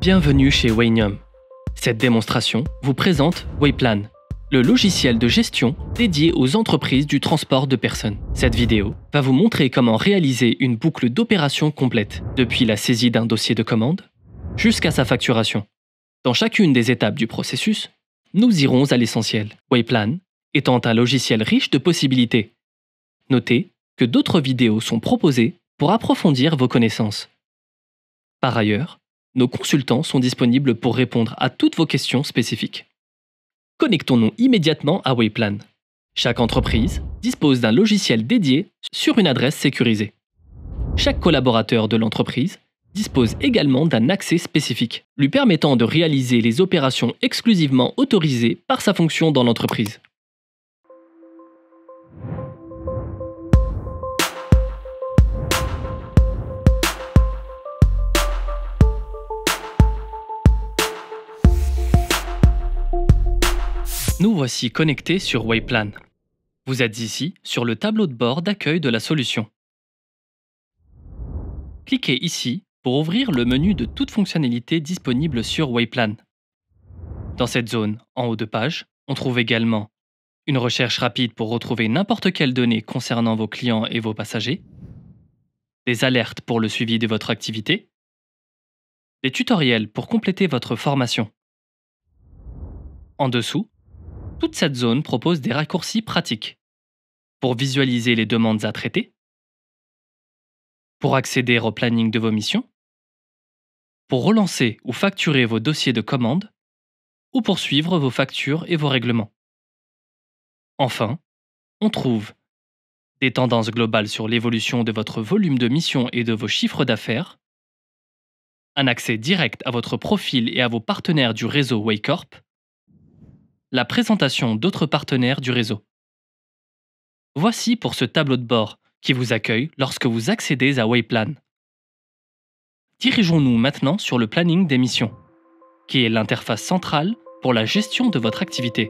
Bienvenue chez Waynum. Cette démonstration vous présente Wayplan, le logiciel de gestion dédié aux entreprises du transport de personnes. Cette vidéo va vous montrer comment réaliser une boucle d'opération complète, depuis la saisie d'un dossier de commande jusqu'à sa facturation. Dans chacune des étapes du processus, nous irons à l'essentiel. Wayplan étant un logiciel riche de possibilités. Notez que d'autres vidéos sont proposées pour approfondir vos connaissances. Par ailleurs, nos consultants sont disponibles pour répondre à toutes vos questions spécifiques. Connectons-nous immédiatement à Wayplan. Chaque entreprise dispose d'un logiciel dédié sur une adresse sécurisée. Chaque collaborateur de l'entreprise dispose également d'un accès spécifique, lui permettant de réaliser les opérations exclusivement autorisées par sa fonction dans l'entreprise. Nous voici connectés sur Wayplan. Vous êtes ici sur le tableau de bord d'accueil de la solution. Cliquez ici pour ouvrir le menu de toute fonctionnalités disponible sur Wayplan. Dans cette zone, en haut de page, on trouve également une recherche rapide pour retrouver n'importe quelle donnée concernant vos clients et vos passagers, des alertes pour le suivi de votre activité, des tutoriels pour compléter votre formation. En dessous, toute cette zone propose des raccourcis pratiques pour visualiser les demandes à traiter, pour accéder au planning de vos missions, pour relancer ou facturer vos dossiers de commande, ou pour suivre vos factures et vos règlements. Enfin, on trouve des tendances globales sur l'évolution de votre volume de missions et de vos chiffres d'affaires, un accès direct à votre profil et à vos partenaires du réseau Waycorp, la présentation d'autres partenaires du réseau. Voici pour ce tableau de bord qui vous accueille lorsque vous accédez à Wayplan. Dirigeons-nous maintenant sur le planning des missions, qui est l'interface centrale pour la gestion de votre activité.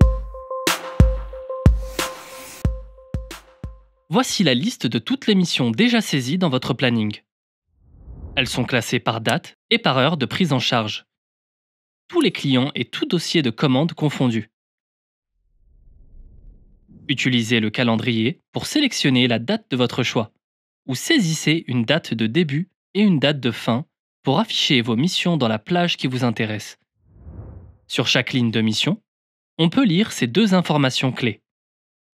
Voici la liste de toutes les missions déjà saisies dans votre planning. Elles sont classées par date et par heure de prise en charge. Tous les clients et tout dossier de commande confondus. Utilisez le calendrier pour sélectionner la date de votre choix ou saisissez une date de début et une date de fin pour afficher vos missions dans la plage qui vous intéresse. Sur chaque ligne de mission, on peut lire ces deux informations clés.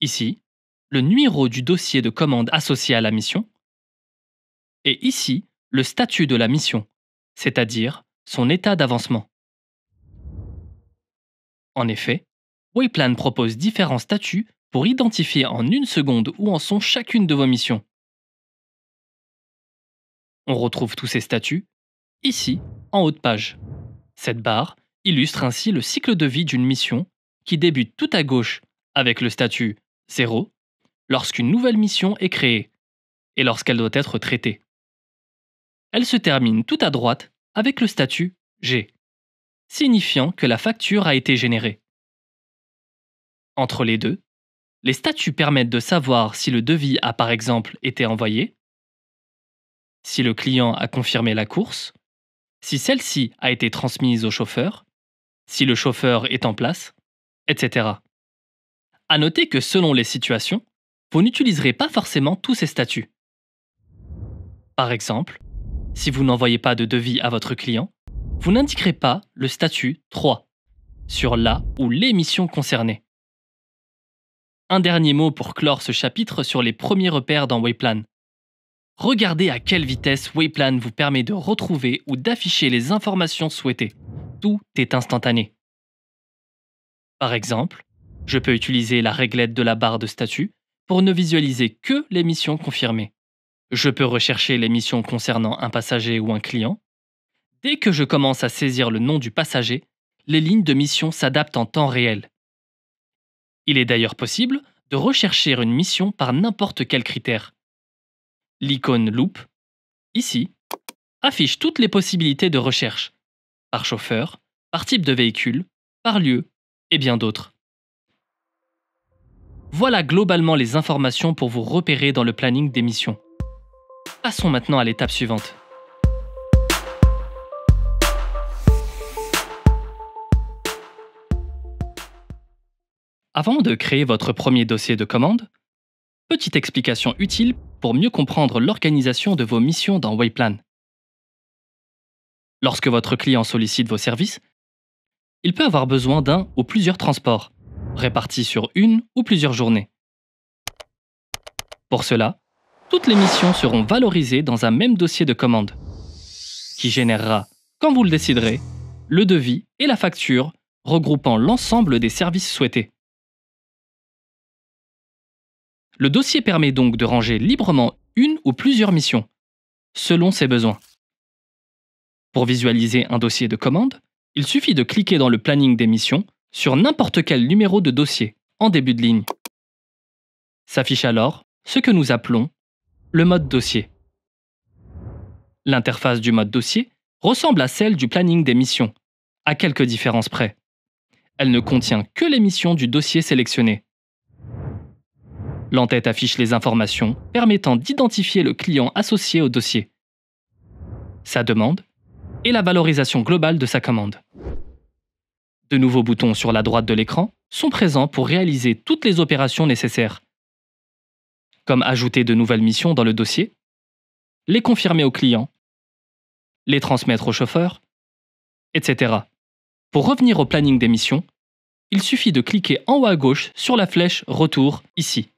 Ici, le numéro du dossier de commande associé à la mission et ici, le statut de la mission, c'est-à-dire son état d'avancement. En effet, Wayplan propose différents statuts pour identifier en une seconde où en sont chacune de vos missions. On retrouve tous ces statuts ici, en haut de page. Cette barre illustre ainsi le cycle de vie d'une mission qui débute tout à gauche avec le statut 0 lorsqu'une nouvelle mission est créée et lorsqu'elle doit être traitée. Elle se termine tout à droite avec le statut G, signifiant que la facture a été générée. Entre les deux, les statuts permettent de savoir si le devis a par exemple été envoyé, si le client a confirmé la course, si celle-ci a été transmise au chauffeur, si le chauffeur est en place, etc. À noter que selon les situations, vous n'utiliserez pas forcément tous ces statuts. Par exemple, si vous n'envoyez pas de devis à votre client, vous n'indiquerez pas le statut 3 sur la ou l'émission concernée. Un dernier mot pour clore ce chapitre sur les premiers repères dans Wayplan. Regardez à quelle vitesse Wayplan vous permet de retrouver ou d'afficher les informations souhaitées. Tout est instantané. Par exemple, je peux utiliser la réglette de la barre de statut pour ne visualiser que les missions confirmées. Je peux rechercher les missions concernant un passager ou un client. Dès que je commence à saisir le nom du passager, les lignes de mission s'adaptent en temps réel. Il est d'ailleurs possible de rechercher une mission par n'importe quel critère. L'icône Loop, ici, affiche toutes les possibilités de recherche, par chauffeur, par type de véhicule, par lieu et bien d'autres. Voilà globalement les informations pour vous repérer dans le planning des missions. Passons maintenant à l'étape suivante. Avant de créer votre premier dossier de commande, petite explication utile pour mieux comprendre l'organisation de vos missions dans Wayplan. Lorsque votre client sollicite vos services, il peut avoir besoin d'un ou plusieurs transports, répartis sur une ou plusieurs journées. Pour cela, toutes les missions seront valorisées dans un même dossier de commande, qui générera, quand vous le déciderez, le devis et la facture regroupant l'ensemble des services souhaités. Le dossier permet donc de ranger librement une ou plusieurs missions, selon ses besoins. Pour visualiser un dossier de commande, il suffit de cliquer dans le planning des missions sur n'importe quel numéro de dossier en début de ligne. S'affiche alors ce que nous appelons le mode dossier. L'interface du mode dossier ressemble à celle du planning des missions, à quelques différences près. Elle ne contient que les missions du dossier sélectionné, L'entête affiche les informations permettant d'identifier le client associé au dossier, sa demande et la valorisation globale de sa commande. De nouveaux boutons sur la droite de l'écran sont présents pour réaliser toutes les opérations nécessaires, comme ajouter de nouvelles missions dans le dossier, les confirmer au client, les transmettre au chauffeur, etc. Pour revenir au planning des missions, il suffit de cliquer en haut à gauche sur la flèche Retour ici.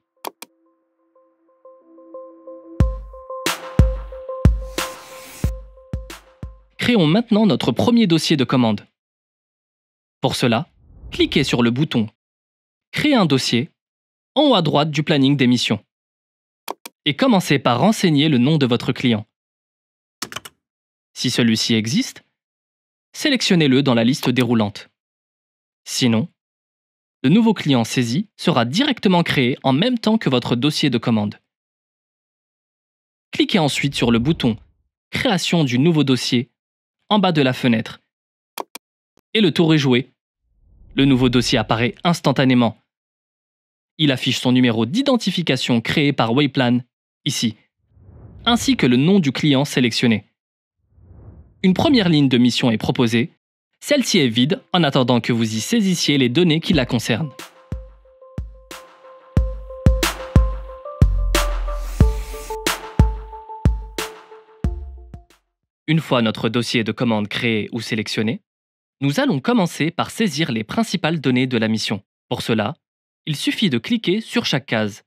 créons maintenant notre premier dossier de commande. Pour cela, cliquez sur le bouton Créer un dossier en haut à droite du planning des missions. Et commencez par renseigner le nom de votre client. Si celui-ci existe, sélectionnez-le dans la liste déroulante. Sinon, le nouveau client saisi sera directement créé en même temps que votre dossier de commande. Cliquez ensuite sur le bouton Création du nouveau dossier en bas de la fenêtre. Et le tour est joué. Le nouveau dossier apparaît instantanément. Il affiche son numéro d'identification créé par Wayplan, ici, ainsi que le nom du client sélectionné. Une première ligne de mission est proposée. Celle-ci est vide en attendant que vous y saisissiez les données qui la concernent. Une fois notre dossier de commande créé ou sélectionné, nous allons commencer par saisir les principales données de la mission. Pour cela, il suffit de cliquer sur chaque case,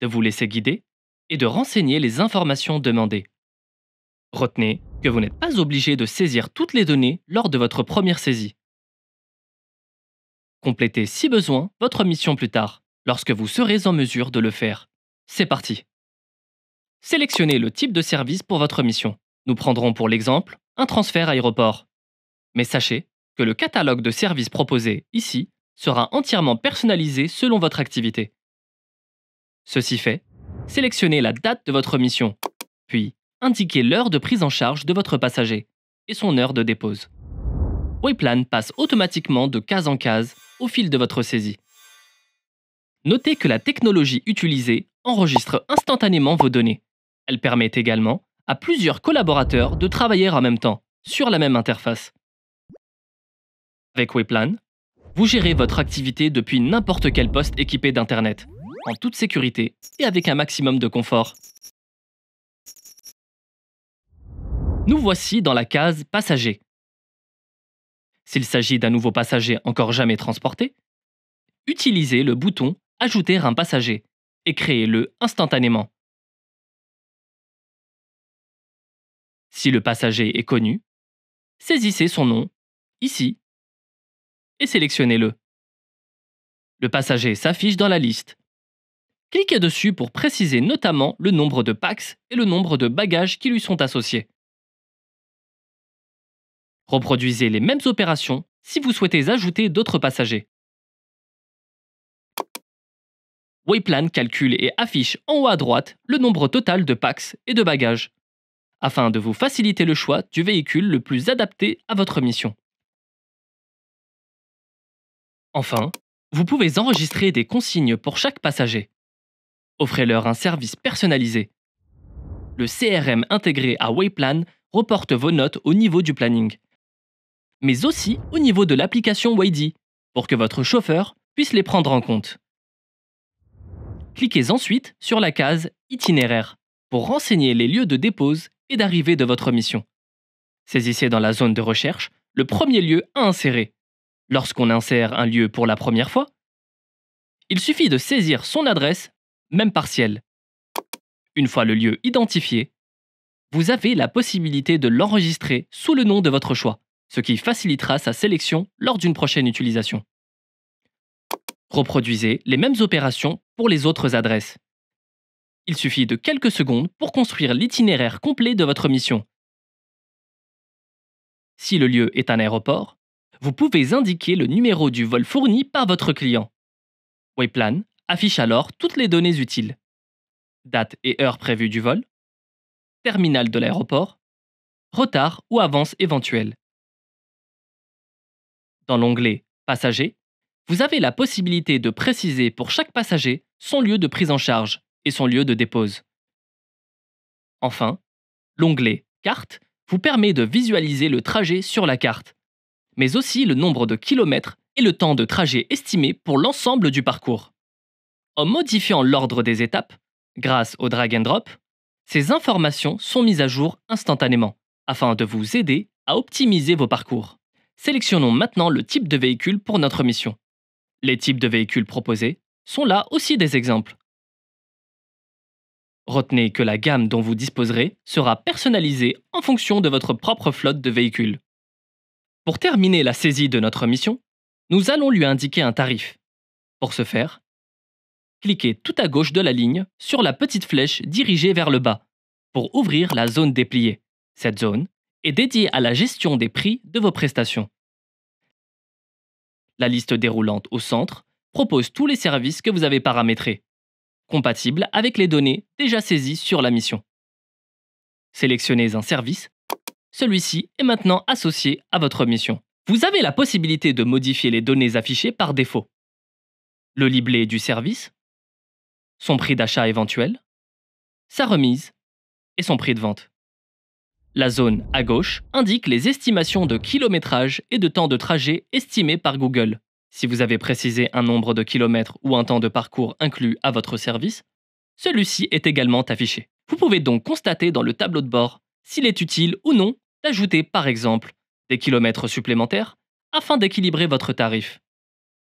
de vous laisser guider et de renseigner les informations demandées. Retenez que vous n'êtes pas obligé de saisir toutes les données lors de votre première saisie. Complétez si besoin votre mission plus tard, lorsque vous serez en mesure de le faire. C'est parti Sélectionnez le type de service pour votre mission. Nous prendrons pour l'exemple un transfert aéroport. Mais sachez que le catalogue de services proposés ici sera entièrement personnalisé selon votre activité. Ceci fait, sélectionnez la date de votre mission, puis indiquez l'heure de prise en charge de votre passager et son heure de dépose. Wayplan passe automatiquement de case en case au fil de votre saisie. Notez que la technologie utilisée enregistre instantanément vos données. Elle permet également à plusieurs collaborateurs de travailler en même temps, sur la même interface. Avec Wayplan, vous gérez votre activité depuis n'importe quel poste équipé d'Internet, en toute sécurité et avec un maximum de confort. Nous voici dans la case Passager. S'il s'agit d'un nouveau passager encore jamais transporté, utilisez le bouton Ajouter un passager et créez-le instantanément. Si le passager est connu, saisissez son nom, ici, et sélectionnez-le. Le passager s'affiche dans la liste. Cliquez dessus pour préciser notamment le nombre de packs et le nombre de bagages qui lui sont associés. Reproduisez les mêmes opérations si vous souhaitez ajouter d'autres passagers. Wayplan calcule et affiche en haut à droite le nombre total de packs et de bagages afin de vous faciliter le choix du véhicule le plus adapté à votre mission. Enfin, vous pouvez enregistrer des consignes pour chaque passager. Offrez-leur un service personnalisé. Le CRM intégré à Wayplan reporte vos notes au niveau du planning, mais aussi au niveau de l'application WayD, pour que votre chauffeur puisse les prendre en compte. Cliquez ensuite sur la case Itinéraire pour renseigner les lieux de dépose et d'arrivée de votre mission. Saisissez dans la zone de recherche le premier lieu à insérer. Lorsqu'on insère un lieu pour la première fois, il suffit de saisir son adresse, même partielle. Une fois le lieu identifié, vous avez la possibilité de l'enregistrer sous le nom de votre choix, ce qui facilitera sa sélection lors d'une prochaine utilisation. Reproduisez les mêmes opérations pour les autres adresses. Il suffit de quelques secondes pour construire l'itinéraire complet de votre mission. Si le lieu est un aéroport, vous pouvez indiquer le numéro du vol fourni par votre client. Wayplan affiche alors toutes les données utiles. Date et heure prévue du vol, terminal de l'aéroport, retard ou avance éventuelle. Dans l'onglet Passager, vous avez la possibilité de préciser pour chaque passager son lieu de prise en charge et son lieu de dépose. Enfin, l'onglet Carte vous permet de visualiser le trajet sur la carte, mais aussi le nombre de kilomètres et le temps de trajet estimé pour l'ensemble du parcours. En modifiant l'ordre des étapes, grâce au drag and drop, ces informations sont mises à jour instantanément, afin de vous aider à optimiser vos parcours. Sélectionnons maintenant le type de véhicule pour notre mission. Les types de véhicules proposés sont là aussi des exemples. Retenez que la gamme dont vous disposerez sera personnalisée en fonction de votre propre flotte de véhicules. Pour terminer la saisie de notre mission, nous allons lui indiquer un tarif. Pour ce faire, cliquez tout à gauche de la ligne sur la petite flèche dirigée vers le bas pour ouvrir la zone dépliée. Cette zone est dédiée à la gestion des prix de vos prestations. La liste déroulante au centre propose tous les services que vous avez paramétrés compatible avec les données déjà saisies sur la mission. Sélectionnez un service. Celui-ci est maintenant associé à votre mission. Vous avez la possibilité de modifier les données affichées par défaut. Le libellé du service, son prix d'achat éventuel, sa remise et son prix de vente. La zone à gauche indique les estimations de kilométrage et de temps de trajet estimés par Google. Si vous avez précisé un nombre de kilomètres ou un temps de parcours inclus à votre service, celui-ci est également affiché. Vous pouvez donc constater dans le tableau de bord s'il est utile ou non d'ajouter par exemple des kilomètres supplémentaires afin d'équilibrer votre tarif.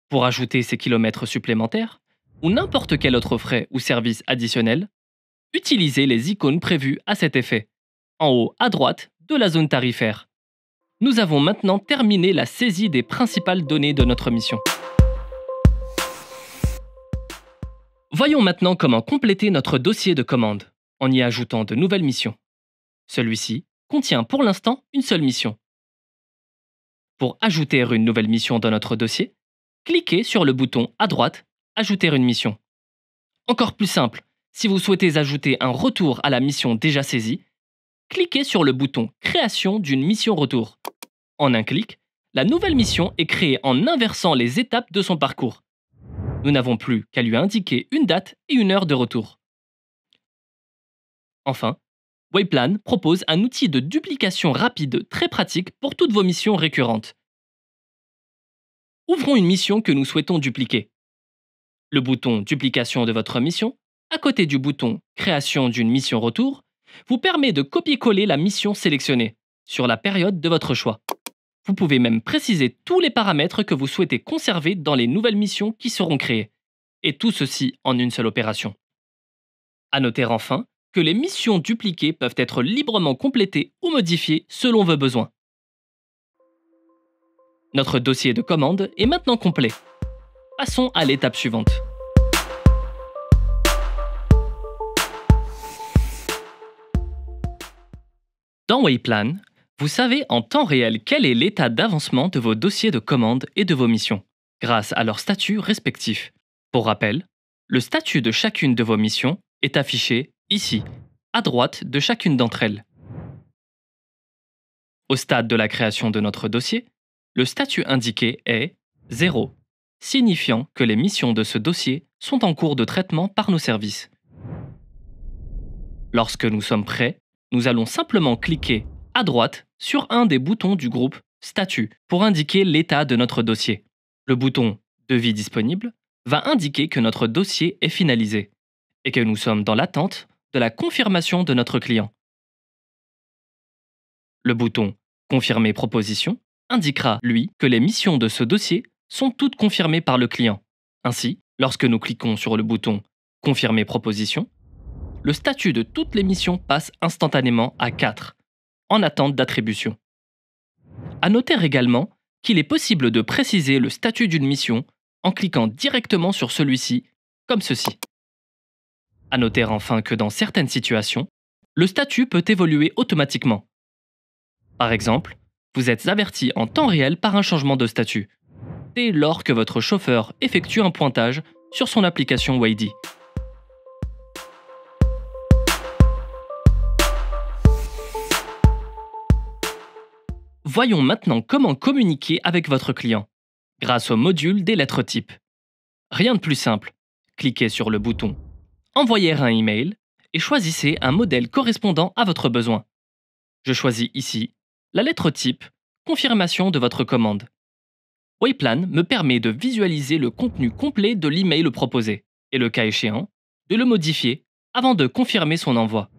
Pour ajouter ces kilomètres supplémentaires, ou n'importe quel autre frais ou service additionnel, utilisez les icônes prévues à cet effet, en haut à droite de la zone tarifaire. Nous avons maintenant terminé la saisie des principales données de notre mission. Voyons maintenant comment compléter notre dossier de commande en y ajoutant de nouvelles missions. Celui-ci contient pour l'instant une seule mission. Pour ajouter une nouvelle mission dans notre dossier, cliquez sur le bouton à droite Ajouter une mission. Encore plus simple, si vous souhaitez ajouter un retour à la mission déjà saisie, cliquez sur le bouton Création d'une mission retour. En un clic, la nouvelle mission est créée en inversant les étapes de son parcours. Nous n'avons plus qu'à lui indiquer une date et une heure de retour. Enfin, Wayplan propose un outil de duplication rapide très pratique pour toutes vos missions récurrentes. Ouvrons une mission que nous souhaitons dupliquer. Le bouton Duplication de votre mission, à côté du bouton Création d'une mission retour, vous permet de copier-coller la mission sélectionnée sur la période de votre choix. Vous pouvez même préciser tous les paramètres que vous souhaitez conserver dans les nouvelles missions qui seront créées, et tout ceci en une seule opération. À noter enfin que les missions dupliquées peuvent être librement complétées ou modifiées selon vos besoins. Notre dossier de commande est maintenant complet. Passons à l'étape suivante. Dans Wayplan, vous savez en temps réel quel est l'état d'avancement de vos dossiers de commande et de vos missions, grâce à leur statut respectif. Pour rappel, le statut de chacune de vos missions est affiché ici, à droite de chacune d'entre elles. Au stade de la création de notre dossier, le statut indiqué est 0, signifiant que les missions de ce dossier sont en cours de traitement par nos services. Lorsque nous sommes prêts, nous allons simplement cliquer à droite sur un des boutons du groupe Statut pour indiquer l'état de notre dossier. Le bouton Devis disponible va indiquer que notre dossier est finalisé et que nous sommes dans l'attente de la confirmation de notre client. Le bouton Confirmer proposition indiquera, lui, que les missions de ce dossier sont toutes confirmées par le client. Ainsi, lorsque nous cliquons sur le bouton Confirmer proposition, le statut de toutes les missions passe instantanément à 4, en attente d'attribution. À noter également qu'il est possible de préciser le statut d'une mission en cliquant directement sur celui-ci, comme ceci. À noter enfin que dans certaines situations, le statut peut évoluer automatiquement. Par exemple, vous êtes averti en temps réel par un changement de statut, dès lors que votre chauffeur effectue un pointage sur son application Wady. Voyons maintenant comment communiquer avec votre client grâce au module des lettres types. Rien de plus simple. Cliquez sur le bouton Envoyer un email et choisissez un modèle correspondant à votre besoin. Je choisis ici la lettre type Confirmation de votre commande. Wayplan me permet de visualiser le contenu complet de l'email proposé et le cas échéant, de le modifier avant de confirmer son envoi.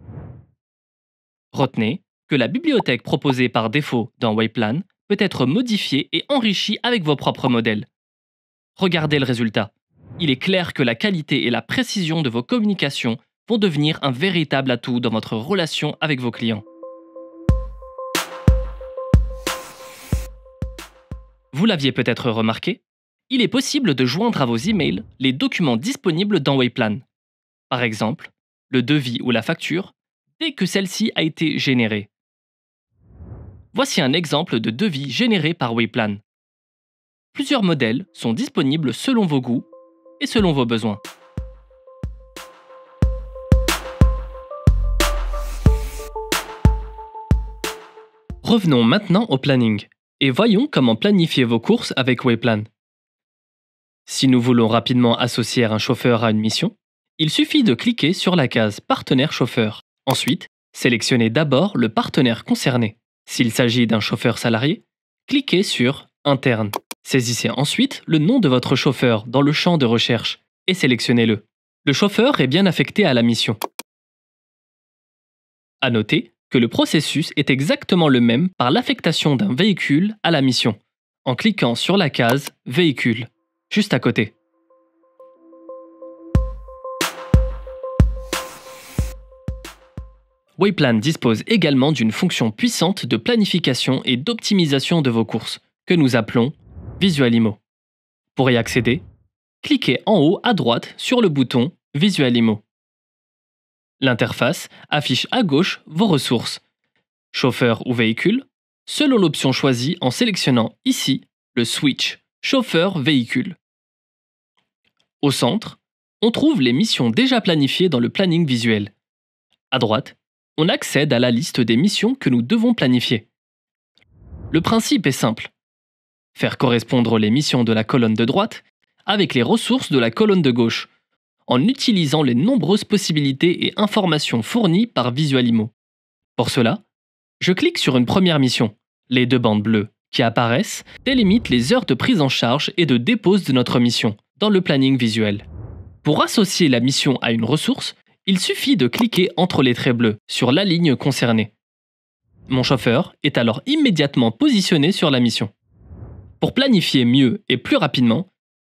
Retenez, que la bibliothèque proposée par défaut dans Wayplan peut être modifiée et enrichie avec vos propres modèles. Regardez le résultat. Il est clair que la qualité et la précision de vos communications vont devenir un véritable atout dans votre relation avec vos clients. Vous l'aviez peut-être remarqué, il est possible de joindre à vos emails les documents disponibles dans Wayplan. Par exemple, le devis ou la facture, dès que celle-ci a été générée. Voici un exemple de devis généré par Wayplan. Plusieurs modèles sont disponibles selon vos goûts et selon vos besoins. Revenons maintenant au planning et voyons comment planifier vos courses avec Wayplan. Si nous voulons rapidement associer un chauffeur à une mission, il suffit de cliquer sur la case Partenaire chauffeur. Ensuite, sélectionnez d'abord le partenaire concerné. S'il s'agit d'un chauffeur salarié, cliquez sur Interne. Saisissez ensuite le nom de votre chauffeur dans le champ de recherche et sélectionnez-le. Le chauffeur est bien affecté à la mission. À noter que le processus est exactement le même par l'affectation d'un véhicule à la mission, en cliquant sur la case Véhicule, juste à côté. Wayplan dispose également d'une fonction puissante de planification et d'optimisation de vos courses, que nous appelons Visualimo. Pour y accéder, cliquez en haut à droite sur le bouton Visualimo. L'interface affiche à gauche vos ressources, chauffeur ou véhicule, selon l'option choisie en sélectionnant ici le switch chauffeur-véhicule. Au centre, on trouve les missions déjà planifiées dans le planning visuel. À droite, on accède à la liste des missions que nous devons planifier. Le principe est simple. Faire correspondre les missions de la colonne de droite avec les ressources de la colonne de gauche, en utilisant les nombreuses possibilités et informations fournies par Visualimo. Pour cela, je clique sur une première mission. Les deux bandes bleues qui apparaissent délimitent les heures de prise en charge et de dépose de notre mission dans le planning visuel. Pour associer la mission à une ressource, il suffit de cliquer entre les traits bleus sur la ligne concernée. Mon chauffeur est alors immédiatement positionné sur la mission. Pour planifier mieux et plus rapidement,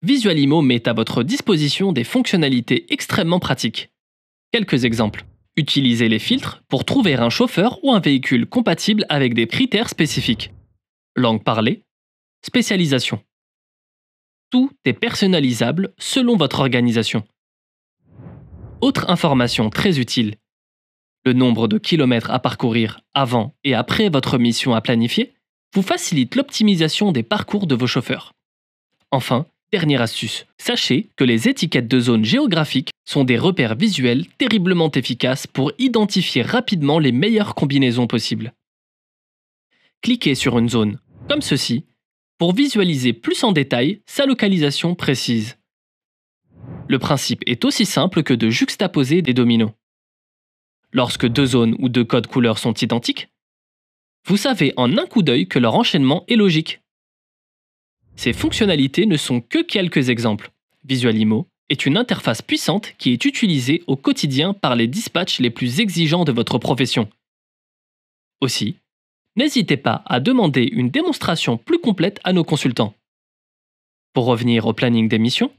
Visualimo met à votre disposition des fonctionnalités extrêmement pratiques. Quelques exemples. Utilisez les filtres pour trouver un chauffeur ou un véhicule compatible avec des critères spécifiques. Langue parlée, spécialisation. Tout est personnalisable selon votre organisation. Autre information très utile, le nombre de kilomètres à parcourir avant et après votre mission à planifier vous facilite l'optimisation des parcours de vos chauffeurs. Enfin, dernière astuce, sachez que les étiquettes de zones géographiques sont des repères visuels terriblement efficaces pour identifier rapidement les meilleures combinaisons possibles. Cliquez sur une zone, comme ceci, pour visualiser plus en détail sa localisation précise. Le principe est aussi simple que de juxtaposer des dominos. Lorsque deux zones ou deux codes couleurs sont identiques, vous savez en un coup d'œil que leur enchaînement est logique. Ces fonctionnalités ne sont que quelques exemples. Visualimo est une interface puissante qui est utilisée au quotidien par les dispatchs les plus exigeants de votre profession. Aussi, n'hésitez pas à demander une démonstration plus complète à nos consultants. Pour revenir au planning des missions,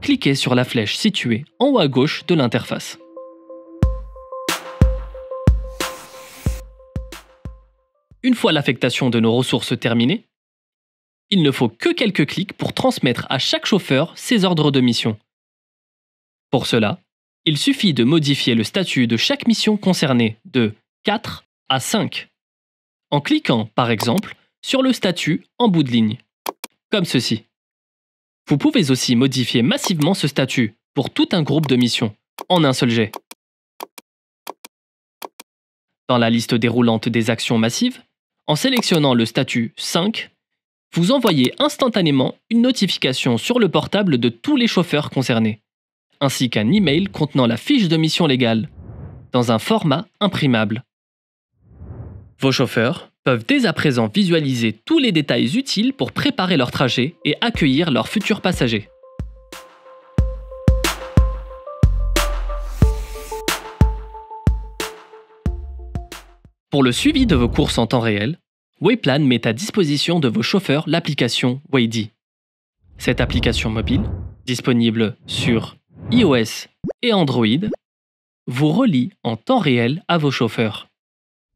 cliquez sur la flèche située en haut à gauche de l'interface. Une fois l'affectation de nos ressources terminée, il ne faut que quelques clics pour transmettre à chaque chauffeur ses ordres de mission. Pour cela, il suffit de modifier le statut de chaque mission concernée de 4 à 5, en cliquant par exemple sur le statut en bout de ligne, comme ceci. Vous pouvez aussi modifier massivement ce statut pour tout un groupe de missions, en un seul jet. Dans la liste déroulante des actions massives, en sélectionnant le statut 5, vous envoyez instantanément une notification sur le portable de tous les chauffeurs concernés, ainsi qu'un email contenant la fiche de mission légale, dans un format imprimable. Vos chauffeurs, peuvent dès à présent visualiser tous les détails utiles pour préparer leur trajet et accueillir leurs futurs passagers. Pour le suivi de vos courses en temps réel, Wayplan met à disposition de vos chauffeurs l'application Waydi. Cette application mobile, disponible sur iOS et Android, vous relie en temps réel à vos chauffeurs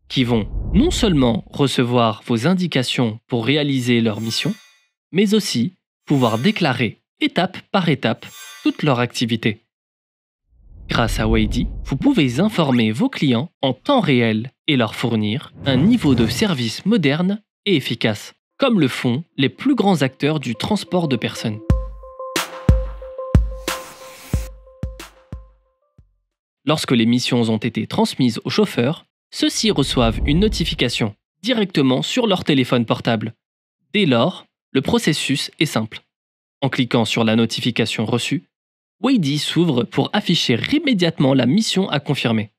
qui vont non seulement recevoir vos indications pour réaliser leur mission, mais aussi pouvoir déclarer étape par étape toute leur activité. Grâce à Waydi, vous pouvez informer vos clients en temps réel et leur fournir un niveau de service moderne et efficace, comme le font les plus grands acteurs du transport de personnes. Lorsque les missions ont été transmises au chauffeur, ceux-ci reçoivent une notification directement sur leur téléphone portable. Dès lors, le processus est simple. En cliquant sur la notification reçue, Waydi s'ouvre pour afficher immédiatement la mission à confirmer.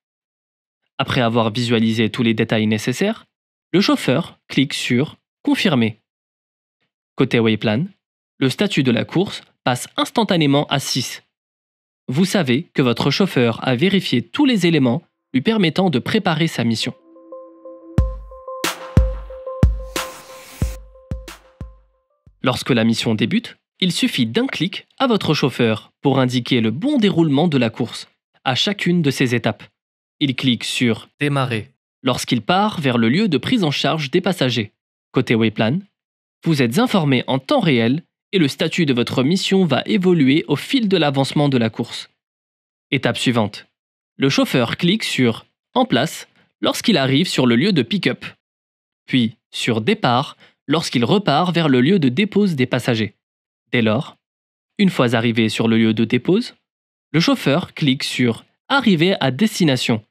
Après avoir visualisé tous les détails nécessaires, le chauffeur clique sur Confirmer. Côté Wayplan, le statut de la course passe instantanément à 6. Vous savez que votre chauffeur a vérifié tous les éléments lui permettant de préparer sa mission. Lorsque la mission débute, il suffit d'un clic à votre chauffeur pour indiquer le bon déroulement de la course à chacune de ses étapes. Il clique sur Démarrer lorsqu'il part vers le lieu de prise en charge des passagers. Côté Wayplan, vous êtes informé en temps réel et le statut de votre mission va évoluer au fil de l'avancement de la course. Étape suivante. Le chauffeur clique sur En place lorsqu'il arrive sur le lieu de pick-up, puis sur Départ lorsqu'il repart vers le lieu de dépose des passagers. Dès lors, une fois arrivé sur le lieu de dépose, le chauffeur clique sur Arriver à destination,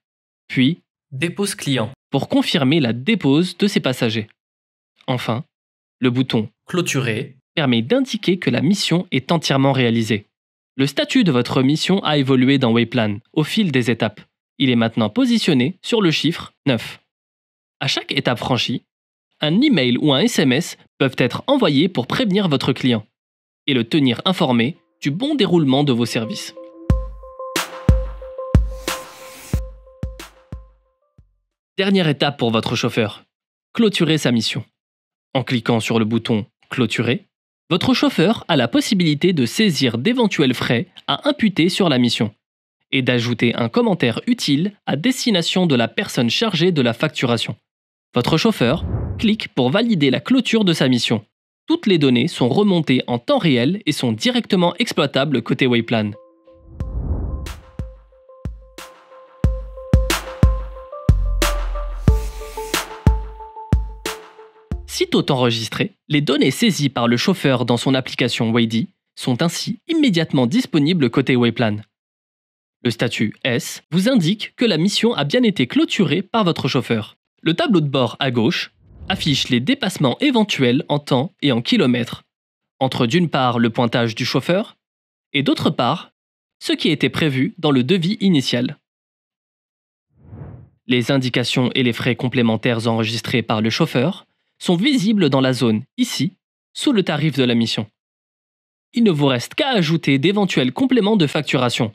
puis Dépose client pour confirmer la dépose de ses passagers. Enfin, le bouton Clôturer permet d'indiquer que la mission est entièrement réalisée. Le statut de votre mission a évolué dans Wayplan au fil des étapes. Il est maintenant positionné sur le chiffre 9. À chaque étape franchie, un email ou un SMS peuvent être envoyés pour prévenir votre client et le tenir informé du bon déroulement de vos services. Dernière étape pour votre chauffeur, clôturer sa mission. En cliquant sur le bouton Clôturer, votre chauffeur a la possibilité de saisir d'éventuels frais à imputer sur la mission et d'ajouter un commentaire utile à destination de la personne chargée de la facturation. Votre chauffeur clique pour valider la clôture de sa mission. Toutes les données sont remontées en temps réel et sont directement exploitables côté Wayplan. Sitôt enregistrées, les données saisies par le chauffeur dans son application Waydy sont ainsi immédiatement disponibles côté Wayplan. Le statut S vous indique que la mission a bien été clôturée par votre chauffeur. Le tableau de bord à gauche affiche les dépassements éventuels en temps et en kilomètres, entre d'une part le pointage du chauffeur et d'autre part ce qui était prévu dans le devis initial. Les indications et les frais complémentaires enregistrés par le chauffeur sont visibles dans la zone ici, sous le tarif de la mission. Il ne vous reste qu'à ajouter d'éventuels compléments de facturation,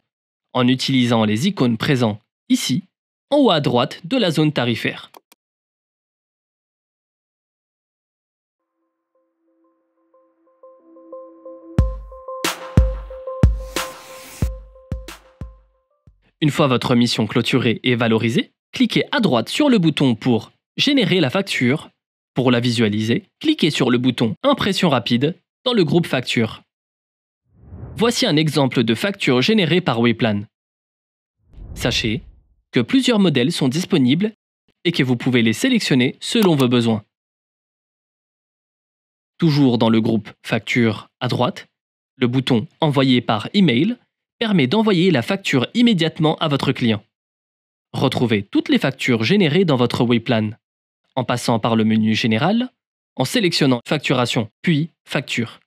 en utilisant les icônes présents ici, en haut à droite de la zone tarifaire. Une fois votre mission clôturée et valorisée, cliquez à droite sur le bouton pour Générer la facture pour la visualiser, cliquez sur le bouton Impression rapide dans le groupe Facture. Voici un exemple de facture générée par Wayplan. Sachez que plusieurs modèles sont disponibles et que vous pouvez les sélectionner selon vos besoins. Toujours dans le groupe Facture à droite, le bouton Envoyer par email permet d'envoyer la facture immédiatement à votre client. Retrouvez toutes les factures générées dans votre Wayplan en passant par le menu Général, en sélectionnant Facturation puis Facture.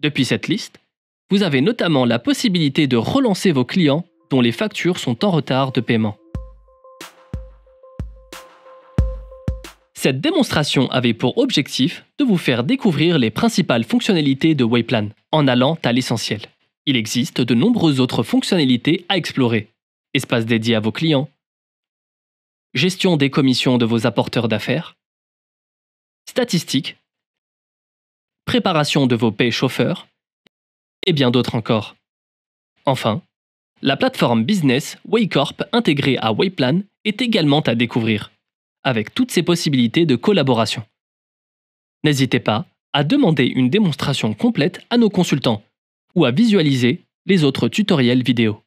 Depuis cette liste, vous avez notamment la possibilité de relancer vos clients dont les factures sont en retard de paiement. Cette démonstration avait pour objectif de vous faire découvrir les principales fonctionnalités de Wayplan en allant à l'essentiel. Il existe de nombreuses autres fonctionnalités à explorer. Espace dédié à vos clients, gestion des commissions de vos apporteurs d'affaires, statistiques, préparation de vos paies chauffeurs, et bien d'autres encore. Enfin, la plateforme business Waycorp intégrée à Wayplan est également à découvrir, avec toutes ses possibilités de collaboration. N'hésitez pas à demander une démonstration complète à nos consultants ou à visualiser les autres tutoriels vidéo.